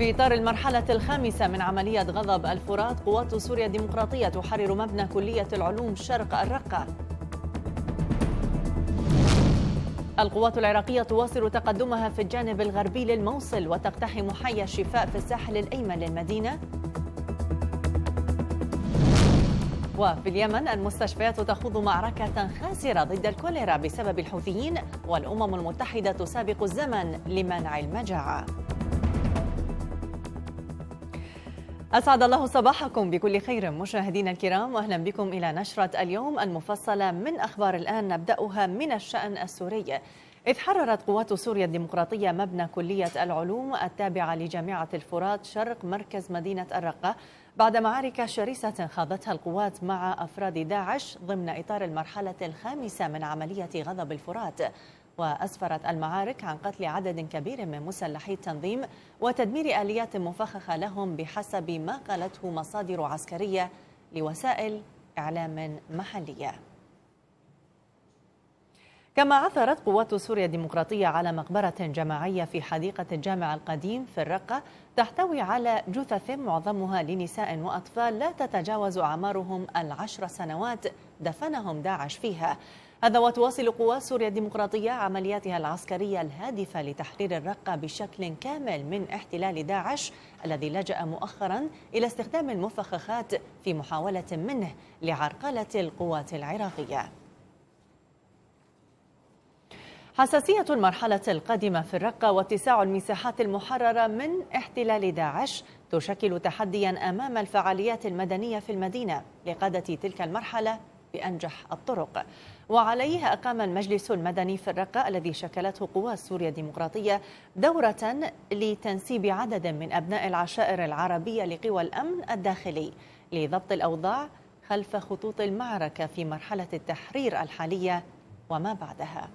في إطار المرحلة الخامسة من عملية غضب الفرات قوات سوريا الديمقراطية تحرر مبنى كلية العلوم شرق الرقة القوات العراقية تواصل تقدمها في الجانب الغربي للموصل وتقتحم حي الشفاء في الساحل الأيمن للمدينة وفي اليمن المستشفيات تخوض معركة خاسرة ضد الكوليرا بسبب الحوثيين والأمم المتحدة تسابق الزمن لمنع المجاعة أسعد الله صباحكم بكل خير مشاهدينا الكرام وأهلا بكم إلى نشرة اليوم المفصلة من أخبار الآن نبدأها من الشأن السوري إذ حررت قوات سوريا الديمقراطية مبنى كلية العلوم التابعة لجامعة الفرات شرق مركز مدينة الرقة بعد معارك شرسة خاضتها القوات مع أفراد داعش ضمن إطار المرحلة الخامسة من عملية غضب الفرات وأسفرت المعارك عن قتل عدد كبير من مسلحي التنظيم وتدمير آليات مفخخة لهم بحسب ما قالته مصادر عسكرية لوسائل إعلام محلية كما عثرت قوات سوريا الديمقراطية على مقبرة جماعية في حديقة الجامع القديم في الرقة تحتوي على جثث معظمها لنساء وأطفال لا تتجاوز أعمارهم العشر سنوات دفنهم داعش فيها هذا وتواصل قوات سوريا الديمقراطية عملياتها العسكرية الهادفة لتحرير الرقة بشكل كامل من احتلال داعش الذي لجأ مؤخرا إلى استخدام المفخخات في محاولة منه لعرقلة القوات العراقية حساسية المرحلة القادمة في الرقة واتساع المساحات المحررة من احتلال داعش تشكل تحديا أمام الفعاليات المدنية في المدينة لقادة تلك المرحلة بأنجح الطرق وعليه أقام المجلس المدني في الرقة الذي شكلته قوى سوريا الديمقراطية دورة لتنسيب عدد من أبناء العشائر العربية لقوى الأمن الداخلي لضبط الأوضاع خلف خطوط المعركة في مرحلة التحرير الحالية وما بعدها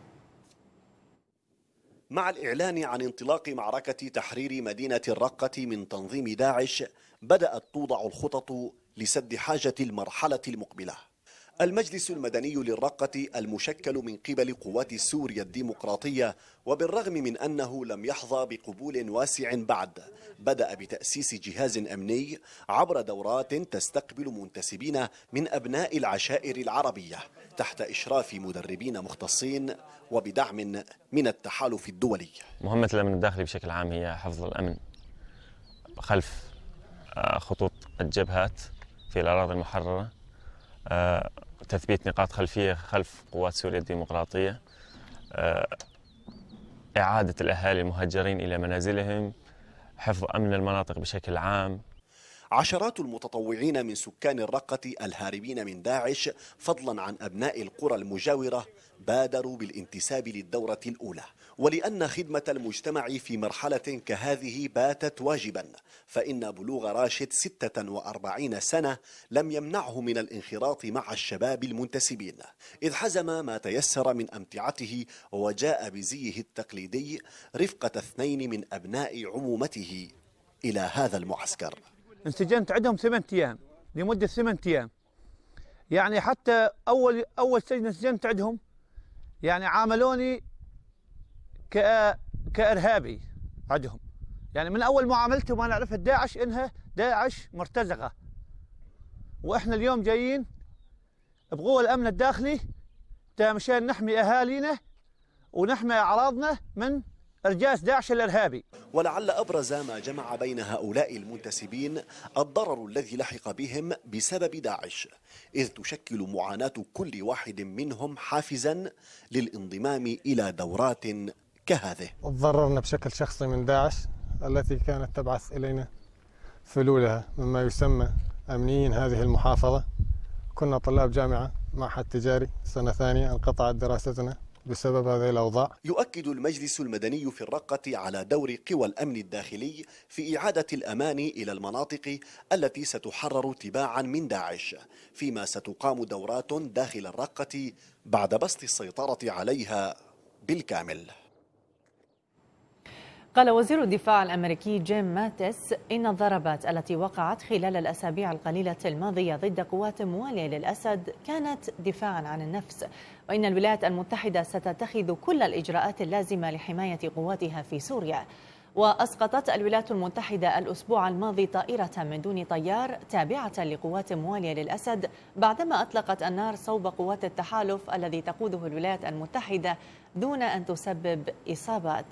مع الإعلان عن انطلاق معركة تحرير مدينة الرقة من تنظيم داعش بدأت توضع الخطط لسد حاجة المرحلة المقبلة المجلس المدني للرقة المشكل من قبل قوات سوريا الديمقراطية وبالرغم من أنه لم يحظى بقبول واسع بعد بدأ بتأسيس جهاز أمني عبر دورات تستقبل منتسبين من أبناء العشائر العربية تحت إشراف مدربين مختصين وبدعم من التحالف الدولي مهمة الأمن الداخلي بشكل عام هي حفظ الأمن خلف آه، خطوط الجبهات في الأراضي المحررة آه، تثبيت نقاط خلفية خلف قوات سوريا الديمقراطية آه، إعادة الأهالي المهجرين إلى منازلهم حفظ أمن المناطق بشكل عام عشرات المتطوعين من سكان الرقة الهاربين من داعش فضلا عن أبناء القرى المجاورة بادروا بالانتساب للدورة الأولى ولأن خدمة المجتمع في مرحلة كهذه باتت واجبا فإن بلوغ راشد 46 سنة لم يمنعه من الانخراط مع الشباب المنتسبين إذ حزم ما تيسر من أمتعته وجاء بزيه التقليدي رفقة اثنين من أبناء عمومته إلى هذا المعسكر انسجنت عندهم ثمان ايام لمده ثمان ايام يعني حتى اول اول سجن انسجنت عندهم يعني عاملوني ك كارهابي عندهم يعني من اول معاملتهم انا عرفت داعش انها داعش مرتزقه واحنا اليوم جايين بقوه الامن الداخلي مشان نحمي اهالينا ونحمي اعراضنا من ارجاس داعش الارهابي ولعل ابرز ما جمع بين هؤلاء المنتسبين الضرر الذي لحق بهم بسبب داعش اذ تشكل معاناه كل واحد منهم حافزا للانضمام الى دورات كهذه تضررنا بشكل شخصي من داعش التي كانت تبعث الينا فلولها مما يسمى امنيين هذه المحافظه كنا طلاب جامعه معهد تجاري سنه ثانيه انقطعت دراستنا بسبب هذه الأوضاع يؤكد المجلس المدني في الرقة على دور قوى الأمن الداخلي في إعادة الأمان إلى المناطق التي ستحرر تباعا من داعش فيما ستقام دورات داخل الرقة بعد بسط السيطرة عليها بالكامل قال وزير الدفاع الأمريكي جيم ماتس إن الضربات التي وقعت خلال الأسابيع القليلة الماضية ضد قوات موالية للأسد كانت دفاعا عن النفس وإن الولايات المتحدة ستتخذ كل الإجراءات اللازمة لحماية قواتها في سوريا وأسقطت الولايات المتحدة الأسبوع الماضي طائرة من دون طيار تابعة لقوات موالية للأسد بعدما أطلقت النار صوب قوات التحالف الذي تقوده الولايات المتحدة دون أن تسبب إصابات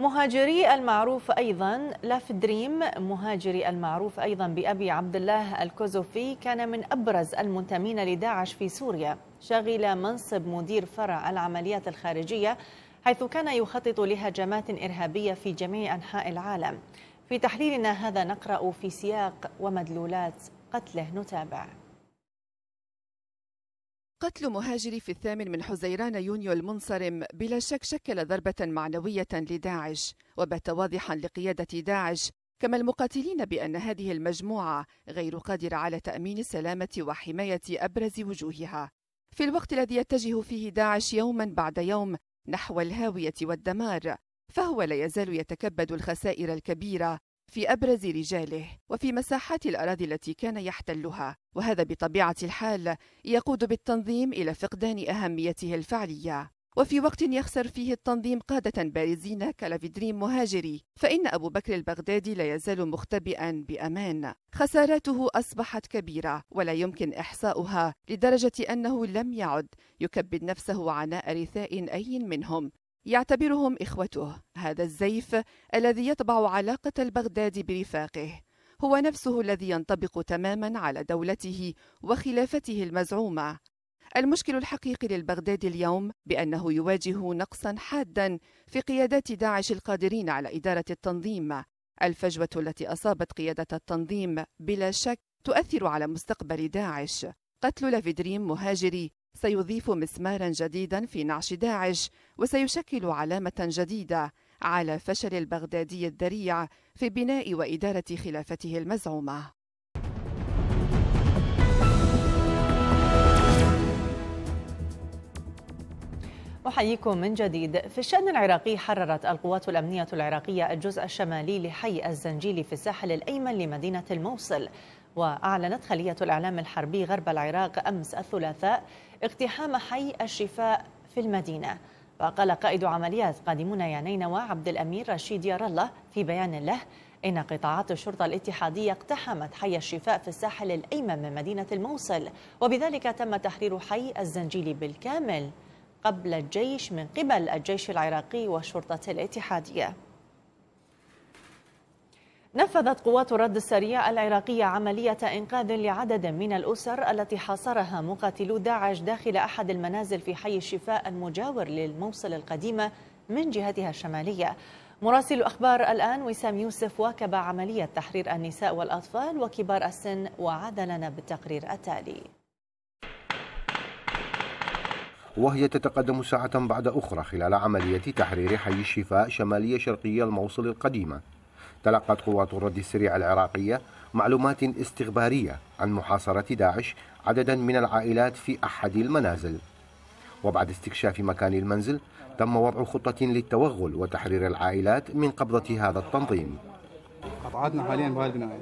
مهاجري المعروف ايضا لاف دريم مهاجري المعروف ايضا بابي عبد الله الكوزوفي كان من ابرز المنتمين لداعش في سوريا شغل منصب مدير فرع العمليات الخارجيه حيث كان يخطط لهجمات ارهابيه في جميع انحاء العالم في تحليلنا هذا نقرا في سياق ومدلولات قتله نتابع قتل مهاجري في الثامن من حزيران يونيو المنصرم بلا شك شكل ضربة معنوية لداعش وبات واضحا لقيادة داعش كما المقاتلين بأن هذه المجموعة غير قادرة على تأمين السلامة وحماية أبرز وجوهها في الوقت الذي يتجه فيه داعش يوما بعد يوم نحو الهاوية والدمار فهو لا يزال يتكبد الخسائر الكبيرة في أبرز رجاله وفي مساحات الأراضي التي كان يحتلها وهذا بطبيعة الحال يقود بالتنظيم إلى فقدان أهميته الفعلية وفي وقت يخسر فيه التنظيم قادة بارزين كلافيدريم مهاجري فإن أبو بكر البغدادي لا يزال مختبئا بأمان خساراته أصبحت كبيرة ولا يمكن إحصاؤها لدرجة أنه لم يعد يكبد نفسه عناء رثاء أي منهم يعتبرهم إخوته هذا الزيف الذي يطبع علاقة البغداد برفاقه هو نفسه الذي ينطبق تماما على دولته وخلافته المزعومة المشكل الحقيقي للبغداد اليوم بأنه يواجه نقصا حادا في قيادات داعش القادرين على إدارة التنظيم الفجوة التي أصابت قيادة التنظيم بلا شك تؤثر على مستقبل داعش قتل لافيدريم مهاجري سيضيف مسمارا جديدا في نعش داعش وسيشكل علامة جديدة على فشل البغدادي الذريع في بناء وإدارة خلافته المزعومة أحييكم من جديد في الشأن العراقي حررت القوات الأمنية العراقية الجزء الشمالي لحي الزنجيلي في الساحل الأيمن لمدينة الموصل وأعلنت خلية الإعلام الحربي غرب العراق أمس الثلاثاء اقتحام حي الشفاء في المدينة وقال قائد عمليات قادمون يا نينوى عبد الأمير رشيد يار الله في بيان له إن قطاعات الشرطة الاتحادية اقتحمت حي الشفاء في الساحل الأيمن من مدينة الموصل وبذلك تم تحرير حي الزنجيل بالكامل قبل الجيش من قبل الجيش العراقي والشرطة الاتحادية نفذت قوات الرد السريع العراقية عملية إنقاذ لعدد من الأسر التي حاصرها مقاتلو داعش داخل أحد المنازل في حي الشفاء المجاور للموصل القديمة من جهتها الشمالية مراسل أخبار الآن وسام يوسف واكب عملية تحرير النساء والأطفال وكبار السن وعاد لنا بالتقرير التالي وهي تتقدم ساعة بعد أخرى خلال عملية تحرير حي الشفاء شمالية شرقية الموصل القديمة تلقت قوات الرد السريع العراقية معلومات استخبارية عن محاصرة داعش عددا من العائلات في أحد المنازل وبعد استكشاف مكان المنزل تم وضع خطة للتوغل وتحرير العائلات من قبضة هذا التنظيم قطعتنا حاليا بهذه البناية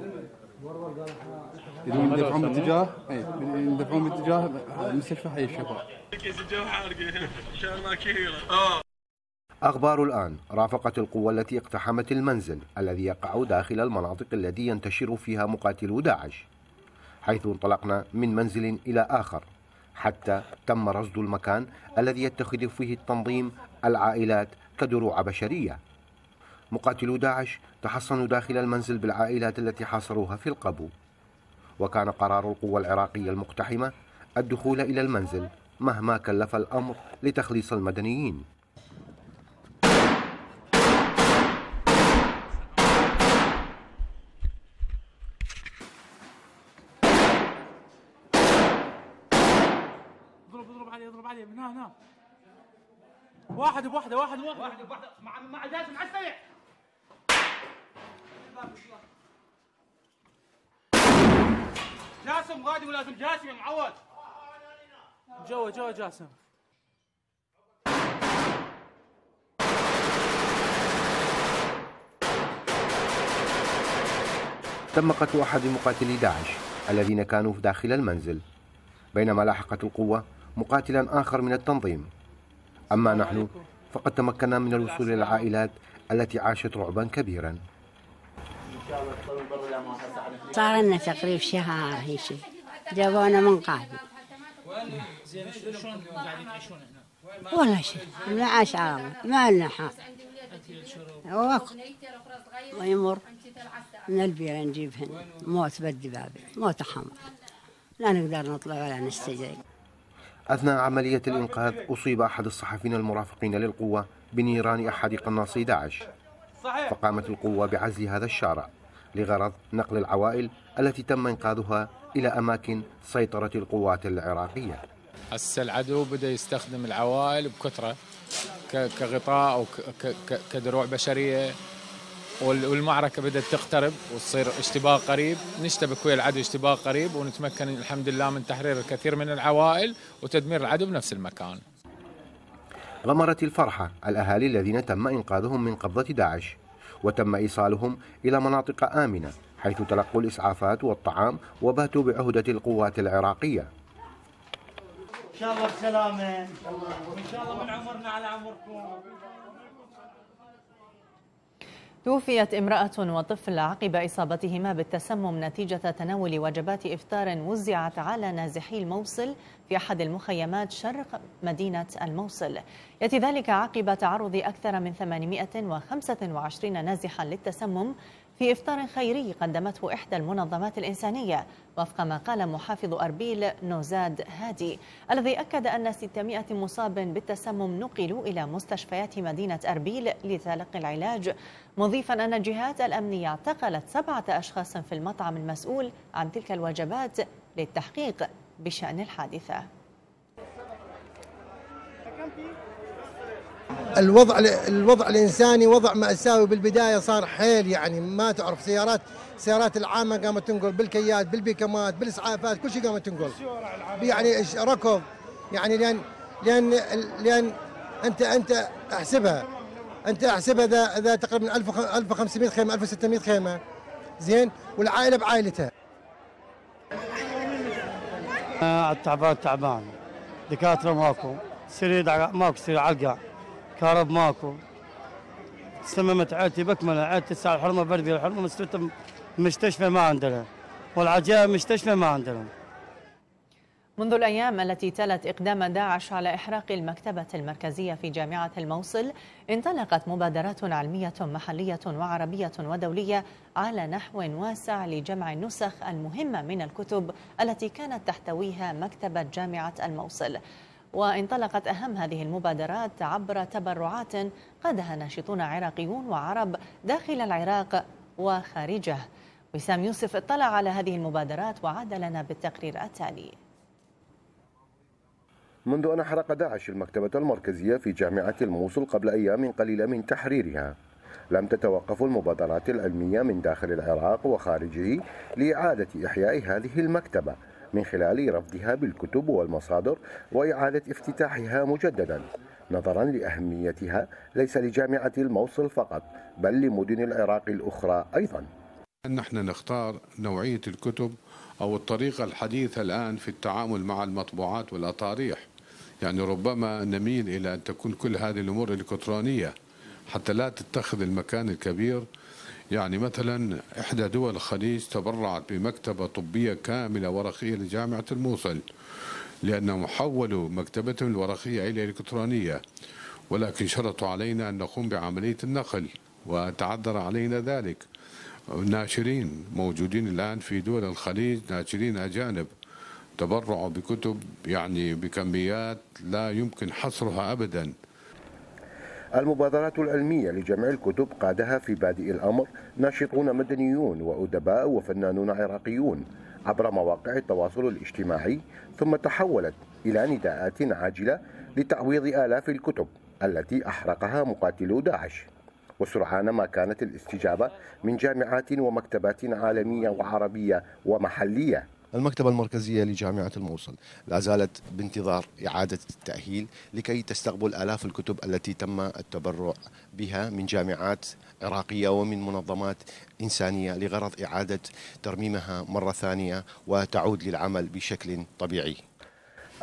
يدفعون باتجاه يدفعون إيه، باتجاه مستشفى حي الشفاء أخبار الآن رافقت القوة التي اقتحمت المنزل الذي يقع داخل المناطق التي ينتشر فيها مقاتلو داعش حيث انطلقنا من منزل إلى آخر حتى تم رصد المكان الذي يتخذ فيه التنظيم العائلات كدروع بشرية مقاتلو داعش تحصنوا داخل المنزل بالعائلات التي حاصروها في القبو وكان قرار القوة العراقية المقتحمة الدخول إلى المنزل مهما كلف الأمر لتخليص المدنيين واحد بوحده واحد بوحده واحد بوحده مع مع جاز مع السريع جاسم غادي ولازم جاسم يا معود جوا جوا جاسم تم قتل أحد مقاتلي داعش الذين كانوا داخل المنزل بينما لاحقت القوة مقاتلا آخر من التنظيم أما نحن فقد تمكنا من الوصول إلى العائلات التي عاشت رعبا كبيرا صار لنا تقريبا شهر هيك جابونا من قاهرة ولا والله شيء لا عاش على ما لنا حق ويمر من البيرة نجيبهن موت بالدبابة موت حمر لا نقدر نطلع ولا نستجيب أثناء عملية الإنقاذ أصيب أحد الصحفيين المرافقين للقوة بنيران أحد قناصي داعش فقامت القوة بعزل هذا الشارع لغرض نقل العوائل التي تم إنقاذها إلى أماكن سيطرة القوات العراقية هسه العدو بدأ يستخدم العوائل بكثرة كغطاء أو كدروع بشرية والمعركة بدأت تقترب وتصير اشتباك قريب نشتبك ويا العدو اشتباك قريب ونتمكن الحمد لله من تحرير الكثير من العوائل وتدمير العدو بنفس المكان غمرت الفرحة الأهالي الذين تم إنقاذهم من قبضة داعش وتم إيصالهم إلى مناطق آمنة حيث تلقوا الإسعافات والطعام وباتوا بعهدة القوات العراقية إن شاء الله بسلامة إن شاء الله من عمرنا على عمركم توفيت امرأة وطفل عقب إصابتهما بالتسمم نتيجة تناول وجبات إفطار وزعت على نازحي الموصل في أحد المخيمات شرق مدينة الموصل يأتي ذلك عقب تعرض أكثر من 825 نازحا للتسمم في إفطار خيري قدمته إحدى المنظمات الإنسانية وفق ما قال محافظ أربيل نوزاد هادي الذي أكد أن 600 مصاب بالتسمم نقلوا إلى مستشفيات مدينة أربيل لتلقي العلاج مضيفا أن الجهات الأمنية اعتقلت سبعة أشخاص في المطعم المسؤول عن تلك الوجبات للتحقيق بشأن الحادثة الوضع الوضع الانساني وضع ماساوي بالبدايه صار حيل يعني ما تعرف سيارات سيارات العامه قامت تنقل بالكيات بالبيكمات بالاسعافات كل شيء قامت تنقل يعني ركض يعني لان لان لان انت انت احسبها انت احسبها اذا اذا تقريبا 1500 خيمه 1600 خيمه زين والعائله بعائلتها تعبان تعبان دكاتره ماكو سرير ماكو سرير علقه كهرب ماكو سممت عائلتي بكملها عائلتي الساعه الحرمة بردي الحرمة مستوتة مستشفى ما عندنا والعجائب مستشفى ما عندنا منذ الأيام التي تلت إقدام داعش على إحراق المكتبة المركزية في جامعة الموصل انطلقت مبادرات علمية محلية وعربية ودولية على نحو واسع لجمع النسخ المهمة من الكتب التي كانت تحتويها مكتبة جامعة الموصل وانطلقت أهم هذه المبادرات عبر تبرعات قادها ناشطون عراقيون وعرب داخل العراق وخارجه وسام يوسف اطلع على هذه المبادرات وعاد لنا بالتقرير التالي منذ أن أحرق داعش المكتبة المركزية في جامعة الموصل قبل أيام قليلة من تحريرها لم تتوقف المبادرات العلمية من داخل العراق وخارجه لإعادة إحياء هذه المكتبة من خلال رفضها بالكتب والمصادر وإعادة افتتاحها مجددا نظرا لأهميتها ليس لجامعة الموصل فقط بل لمدن العراق الأخرى أيضا نحن نختار نوعية الكتب أو الطريقة الحديثة الآن في التعامل مع المطبوعات والأطاريح يعني ربما نميل إلى أن تكون كل هذه الأمور إلكترونية حتى لا تتخذ المكان الكبير يعني مثلا إحدى دول الخليج تبرعت بمكتبة طبية كاملة ورقية لجامعة الموصل لأنهم حولوا مكتبتهم الورقية إلى إلكترونية ولكن شرطوا علينا أن نقوم بعملية النقل وتعذر علينا ذلك ناشرين موجودين الآن في دول الخليج ناشرين أجانب تبرعوا بكتب يعني بكميات لا يمكن حصرها أبداً المبادرات العلمية لجمع الكتب قادها في بادئ الأمر ناشطون مدنيون وأدباء وفنانون عراقيون عبر مواقع التواصل الاجتماعي ثم تحولت إلى نداءات عاجلة لتعويض آلاف الكتب التي أحرقها مقاتلو داعش وسرعان ما كانت الاستجابة من جامعات ومكتبات عالمية وعربية ومحلية المكتبة المركزية لجامعة الموصل لا زالت بانتظار إعادة التأهيل لكي تستقبل آلاف الكتب التي تم التبرع بها من جامعات عراقية ومن منظمات إنسانية لغرض إعادة ترميمها مرة ثانية وتعود للعمل بشكل طبيعي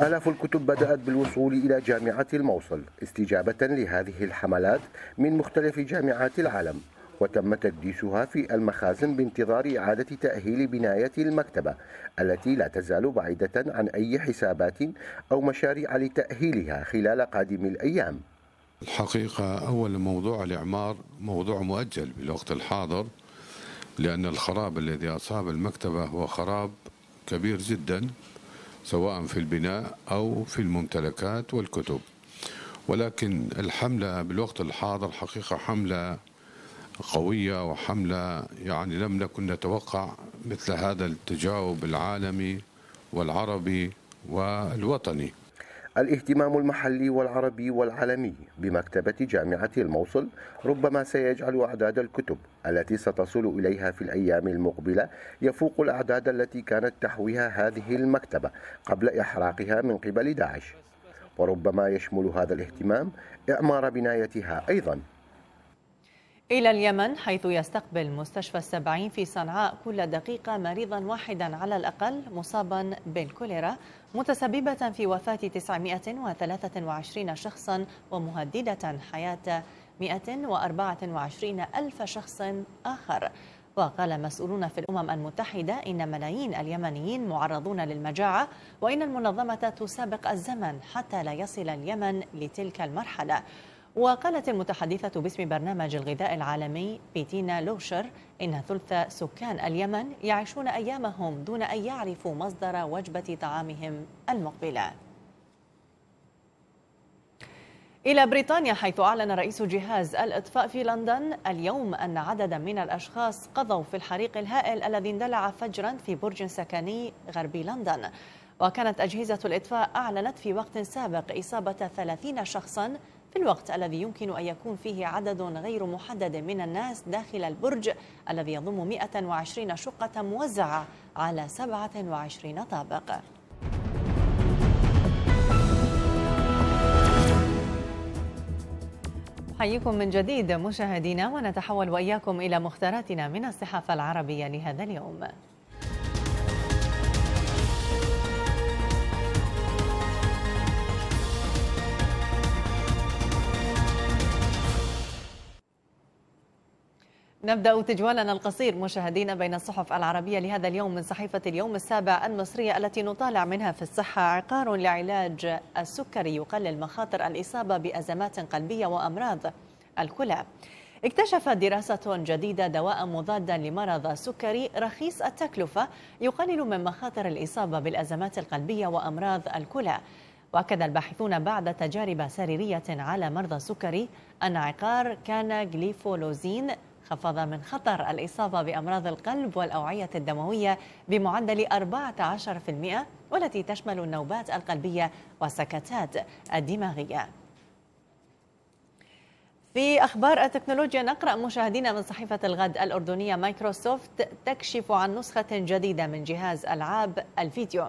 آلاف الكتب بدأت بالوصول إلى جامعة الموصل استجابة لهذه الحملات من مختلف جامعات العالم وتم تجديشها في المخازن بانتظار إعادة تأهيل بناية المكتبة التي لا تزال بعيدة عن أي حسابات أو مشاريع لتأهيلها خلال قادم الأيام الحقيقة أول موضوع الإعمار موضوع مؤجل بالوقت الحاضر لأن الخراب الذي أصاب المكتبة هو خراب كبير جدا سواء في البناء أو في الممتلكات والكتب ولكن الحملة بالوقت الحاضر حقيقة حملة قوية وحملة يعني لم نكن نتوقع مثل هذا التجاوب العالمي والعربي والوطني الاهتمام المحلي والعربي والعالمي بمكتبة جامعة الموصل ربما سيجعل أعداد الكتب التي ستصل إليها في الأيام المقبلة يفوق الأعداد التي كانت تحويها هذه المكتبة قبل إحراقها من قبل داعش وربما يشمل هذا الاهتمام إعمار بنايتها أيضاً إلى اليمن حيث يستقبل مستشفى السبعين في صنعاء كل دقيقة مريضا واحدا على الأقل مصابا بالكوليرا متسببة في وفاة 923 شخصا ومهددة حياة 124 ألف شخص آخر وقال مسؤولون في الأمم المتحدة إن ملايين اليمنيين معرضون للمجاعة وإن المنظمة تسابق الزمن حتى لا يصل اليمن لتلك المرحلة وقالت المتحدثة باسم برنامج الغذاء العالمي بيتينا لوشر إن ثلث سكان اليمن يعيشون أيامهم دون أن يعرفوا مصدر وجبة طعامهم المقبلة إلى بريطانيا حيث أعلن رئيس جهاز الإطفاء في لندن اليوم أن عددا من الأشخاص قضوا في الحريق الهائل الذي اندلع فجرا في برج سكني غربي لندن وكانت أجهزة الإطفاء أعلنت في وقت سابق إصابة 30 شخصا في الوقت الذي يمكن أن يكون فيه عدد غير محدد من الناس داخل البرج الذي يضم 120 شقة موزعة على 27 طابق أحييكم من جديد مشاهدينا ونتحول وإياكم إلى مختاراتنا من الصحافة العربية لهذا اليوم نبدأ تجوالنا القصير مشاهدينا بين الصحف العربية لهذا اليوم من صحيفة اليوم السابع المصرية التي نطالع منها في الصحة عقار لعلاج السكري يقلل مخاطر الإصابة بأزمات قلبية وأمراض الكلى اكتشفت دراسة جديدة دواء مضادا لمرض السكري رخيص التكلفة يقلل من مخاطر الإصابة بالأزمات القلبية وأمراض الكلى وأكد الباحثون بعد تجارب سريرية على مرضى السكري أن عقار كان جليفولوزين خفض من خطر الإصابة بأمراض القلب والأوعية الدموية بمعدل 14% والتي تشمل النوبات القلبية والسكتات الدماغية في أخبار التكنولوجيا نقرأ مشاهدينا من صحيفة الغد الأردنية مايكروسوفت تكشف عن نسخة جديدة من جهاز ألعاب الفيديو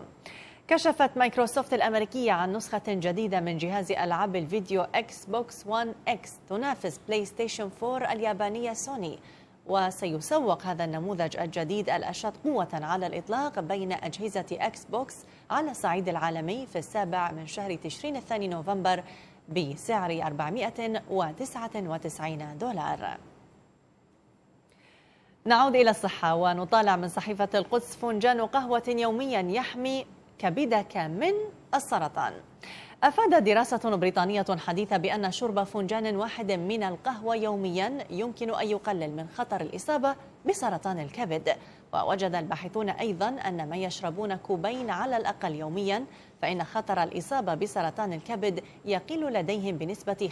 كشفت مايكروسوفت الأمريكية عن نسخة جديدة من جهاز ألعاب الفيديو إكس بوكس 1 إكس تنافس بلاي ستيشن 4 اليابانية سوني وسيسوق هذا النموذج الجديد الأشد قوة على الإطلاق بين أجهزة إكس بوكس على الصعيد العالمي في السابع من شهر تشرين الثاني نوفمبر بسعر 499 دولار نعود إلى الصحة ونطالع من صحيفة القدس فنجان قهوة يوميا يحمي كبدك من السرطان أفادت دراسة بريطانية حديثة بأن شرب فنجان واحد من القهوة يوميا يمكن أن يقلل من خطر الإصابة بسرطان الكبد ووجد الباحثون أيضا أن من يشربون كوبين على الأقل يوميا فإن خطر الإصابة بسرطان الكبد يقل لديهم بنسبة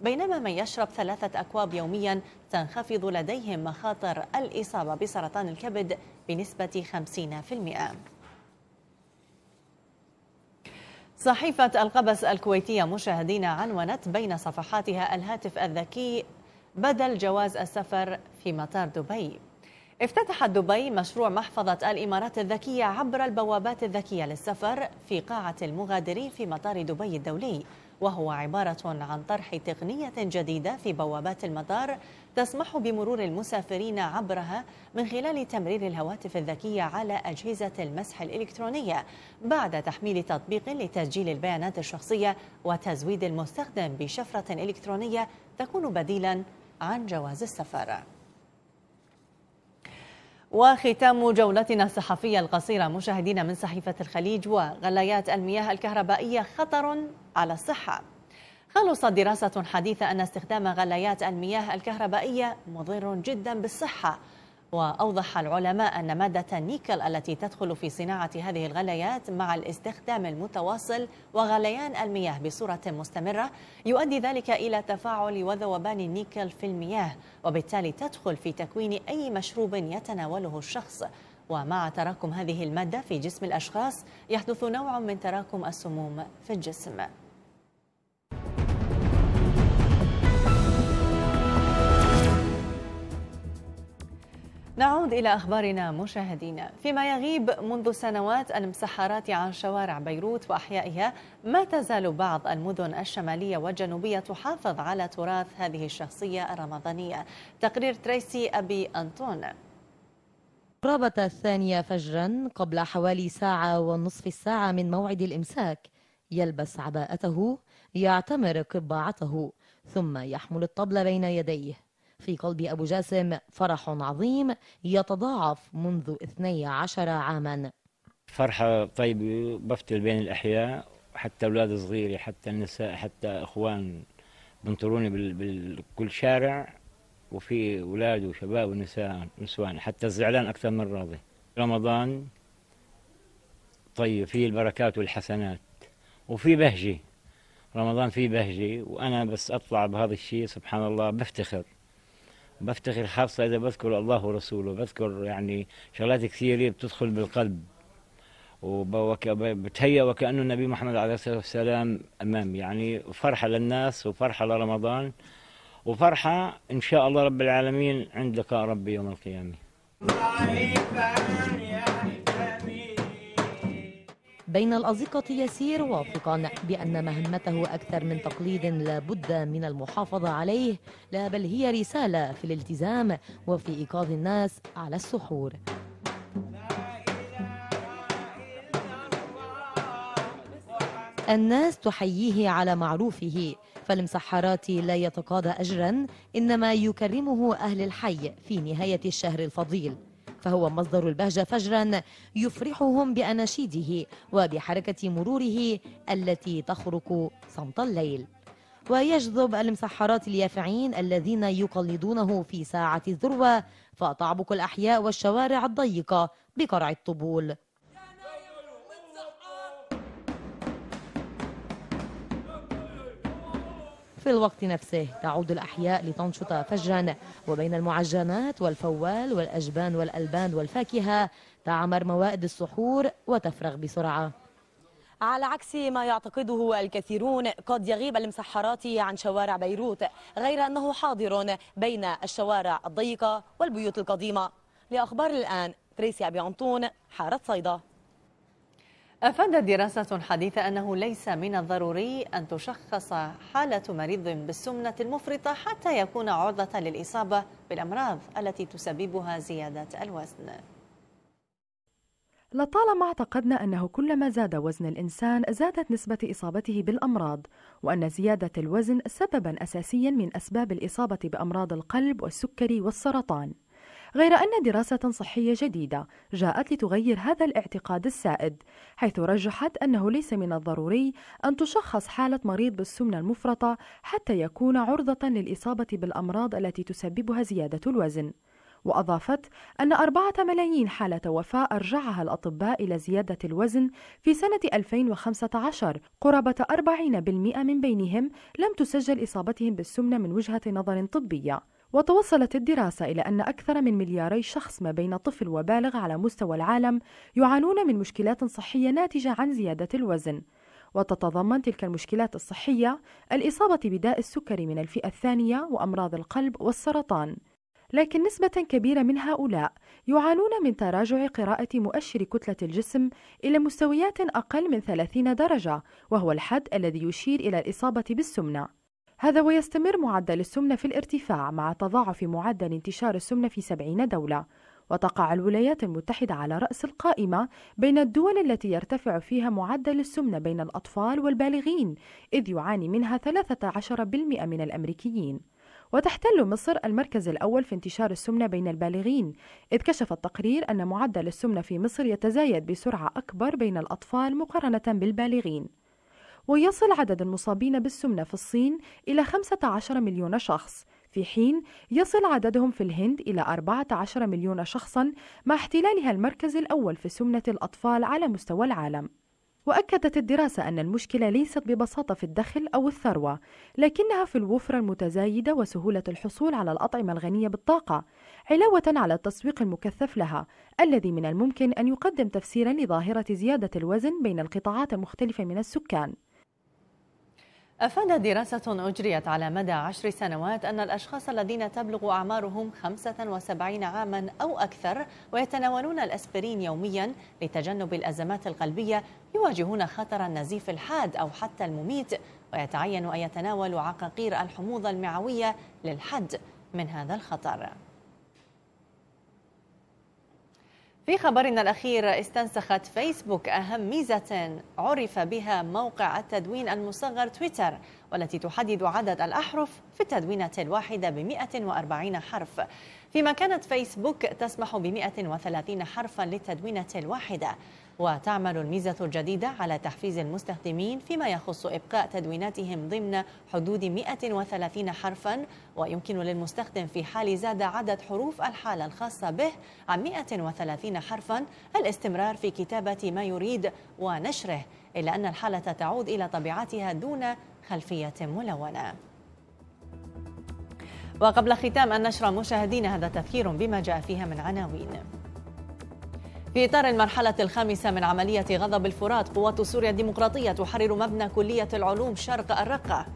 35% بينما من يشرب ثلاثة أكواب يوميا تنخفض لديهم مخاطر الإصابة بسرطان الكبد بنسبة 50%. صحيفة القبس الكويتية مشاهدين عنونت بين صفحاتها الهاتف الذكي بدل جواز السفر في مطار دبي افتتحت دبي مشروع محفظة الإمارات الذكية عبر البوابات الذكية للسفر في قاعة المغادرين في مطار دبي الدولي وهو عبارة عن طرح تقنية جديدة في بوابات المطار تسمح بمرور المسافرين عبرها من خلال تمرير الهواتف الذكية على أجهزة المسح الإلكترونية بعد تحميل تطبيق لتسجيل البيانات الشخصية وتزويد المستخدم بشفرة إلكترونية تكون بديلا عن جواز السفر وختام جولتنا الصحفية القصيرة مشاهدينا من صحيفة الخليج وغليات المياه الكهربائية خطر على الصحة خلصت دراسة حديثة أن استخدام غليات المياه الكهربائية مضر جدا بالصحة وأوضح العلماء أن مادة النيكل التي تدخل في صناعة هذه الغليات مع الاستخدام المتواصل وغليان المياه بصورة مستمرة يؤدي ذلك إلى تفاعل وذوبان النيكل في المياه وبالتالي تدخل في تكوين أي مشروب يتناوله الشخص ومع تراكم هذه المادة في جسم الأشخاص يحدث نوع من تراكم السموم في الجسم نعود إلى أخبارنا مشاهدينا فيما يغيب منذ سنوات المسحرات عن شوارع بيروت وأحيائها ما تزال بعض المدن الشمالية والجنوبية تحافظ على تراث هذه الشخصية الرمضانية تقرير تريسي أبي أنطون قرابة الثانية فجرا قبل حوالي ساعة ونصف الساعة من موعد الإمساك يلبس عباءته يعتمر قبعته ثم يحمل الطبل بين يديه في قلب أبو جاسم فرح عظيم يتضاعف منذ 12 عاما فرحة طيبة بفتل بين الأحياء حتى أولاد صغيري حتى النساء حتى أخوان بنطروني بكل شارع وفي أولاد وشباب ونساء نسوان حتى الزعلان أكثر من راضي رمضان طيب فيه البركات والحسنات وفي بهجة رمضان فيه بهجة وأنا بس أطلع بهذا الشيء سبحان الله بفتخر بفتخر خاصة إذا بذكر الله ورسوله بذكر يعني شغلات كثيرة بتدخل بالقلب وبتهيأ وكأنه النبي محمد عليه الصلاة والسلام أمام يعني فرحة للناس وفرحة لرمضان وفرحة إن شاء الله رب العالمين عند لقاء ربي يوم القيامة بين الأزقة يسير واثقا بأن مهمته أكثر من تقليد لا بد من المحافظة عليه لا بل هي رسالة في الالتزام وفي إيقاظ الناس على السحور الناس تحييه على معروفه فالمسحرات لا يتقاضى أجرا إنما يكرمه أهل الحي في نهاية الشهر الفضيل فهو مصدر البهجة فجرا يفرحهم بأناشيده وبحركة مروره التي تخرق صمت الليل ويجذب المسحرات اليافعين الذين يقلدونه في ساعة الذروة فتعبق الأحياء والشوارع الضيقة بقرع الطبول في الوقت نفسه تعود الأحياء لتنشط فجرا وبين المعجنات والفوال والأجبان والألبان والفاكهة تعمر موائد السحور وتفرغ بسرعة على عكس ما يعتقده الكثيرون قد يغيب المسحرات عن شوارع بيروت غير أنه حاضر بين الشوارع الضيقة والبيوت القديمة لأخبار الآن تريسي أبي عنطون حارة صيدا أفادت دراسة حديثة أنه ليس من الضروري أن تشخص حالة مريض بالسمنة المفرطة حتى يكون عرضة للإصابة بالأمراض التي تسببها زيادة الوزن لطالما اعتقدنا أنه كلما زاد وزن الإنسان زادت نسبة إصابته بالأمراض وأن زيادة الوزن سببا أساسيا من أسباب الإصابة بأمراض القلب والسكري والسرطان غير أن دراسة صحية جديدة جاءت لتغير هذا الاعتقاد السائد حيث رجحت أنه ليس من الضروري أن تشخص حالة مريض بالسمنة المفرطة حتى يكون عرضة للإصابة بالأمراض التي تسببها زيادة الوزن وأضافت أن أربعة ملايين حالة وفاة أرجعها الأطباء إلى زيادة الوزن في سنة 2015 قرابة 40% من بينهم لم تسجل إصابتهم بالسمنة من وجهة نظر طبية وتوصلت الدراسة إلى أن أكثر من ملياري شخص ما بين طفل وبالغ على مستوى العالم يعانون من مشكلات صحية ناتجة عن زيادة الوزن وتتضمن تلك المشكلات الصحية الإصابة بداء السكري من الفئة الثانية وأمراض القلب والسرطان لكن نسبة كبيرة من هؤلاء يعانون من تراجع قراءة مؤشر كتلة الجسم إلى مستويات أقل من 30 درجة وهو الحد الذي يشير إلى الإصابة بالسمنة هذا ويستمر معدل السمنة في الارتفاع مع تضاعف معدل انتشار السمنة في 70 دولة وتقع الولايات المتحدة على رأس القائمة بين الدول التي يرتفع فيها معدل السمنة بين الأطفال والبالغين إذ يعاني منها 13% من الأمريكيين وتحتل مصر المركز الأول في انتشار السمنة بين البالغين إذ كشف التقرير أن معدل السمنة في مصر يتزايد بسرعة أكبر بين الأطفال مقارنة بالبالغين ويصل عدد المصابين بالسمنة في الصين إلى 15 مليون شخص في حين يصل عددهم في الهند إلى 14 مليون شخصا مع احتلالها المركز الأول في سمنة الأطفال على مستوى العالم وأكدت الدراسة أن المشكلة ليست ببساطة في الدخل أو الثروة، لكنها في الوفرة المتزايدة وسهولة الحصول على الأطعمة الغنية بالطاقة، علاوة على التسويق المكثف لها، الذي من الممكن أن يقدم تفسيرًا لظاهرة زيادة الوزن بين القطاعات المختلفة من السكان. أفادت دراسة أجريت على مدى عشر سنوات أن الأشخاص الذين تبلغ أعمارهم 75 عاما أو أكثر ويتناولون الأسبرين يوميا لتجنب الأزمات القلبية يواجهون خطر النزيف الحاد أو حتى المميت ويتعين أن يتناولوا عقاقير الحموضة المعوية للحد من هذا الخطر في خبرنا الأخير استنسخت فيسبوك أهم ميزة عرف بها موقع التدوين المصغر تويتر والتي تحدد عدد الأحرف في التدوينة الواحدة ب 140 حرف فيما كانت فيسبوك تسمح ب 130 حرفا للتدوينة الواحدة وتعمل الميزة الجديدة على تحفيز المستخدمين فيما يخص إبقاء تدويناتهم ضمن حدود 130 حرفا ويمكن للمستخدم في حال زاد عدد حروف الحالة الخاصة به عن 130 حرفا الاستمرار في كتابة ما يريد ونشره إلا أن الحالة تعود إلى طبيعتها دون خلفية ملونة وقبل ختام النشرة مشاهدينا هذا تذكير بما جاء فيها من عناوين في إطار المرحلة الخامسة من عملية غضب الفرات قوات سوريا الديمقراطية تحرر مبنى كلية العلوم شرق الرقة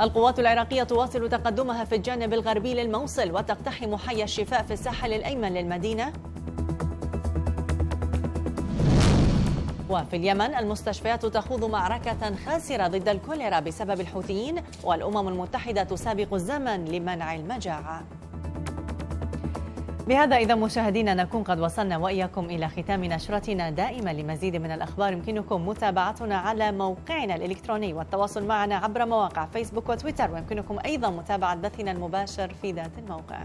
القوات العراقية تواصل تقدمها في الجانب الغربي للموصل وتقتحم حي الشفاء في الساحل الأيمن للمدينة وفي اليمن المستشفيات تخوض معركة خاسرة ضد الكوليرا بسبب الحوثيين والأمم المتحدة تسابق الزمن لمنع المجاعة بهذا إذا مشاهدينا نكون قد وصلنا وإياكم إلى ختام نشرتنا دائما لمزيد من الأخبار يمكنكم متابعتنا على موقعنا الإلكتروني والتواصل معنا عبر مواقع فيسبوك وتويتر ويمكنكم أيضا متابعة بثنا المباشر في ذات الموقع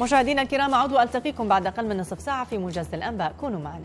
مشاهدينا الكرام أعود وألتقيكم بعد أقل من نصف ساعة في موجز الأنباء كونوا معنا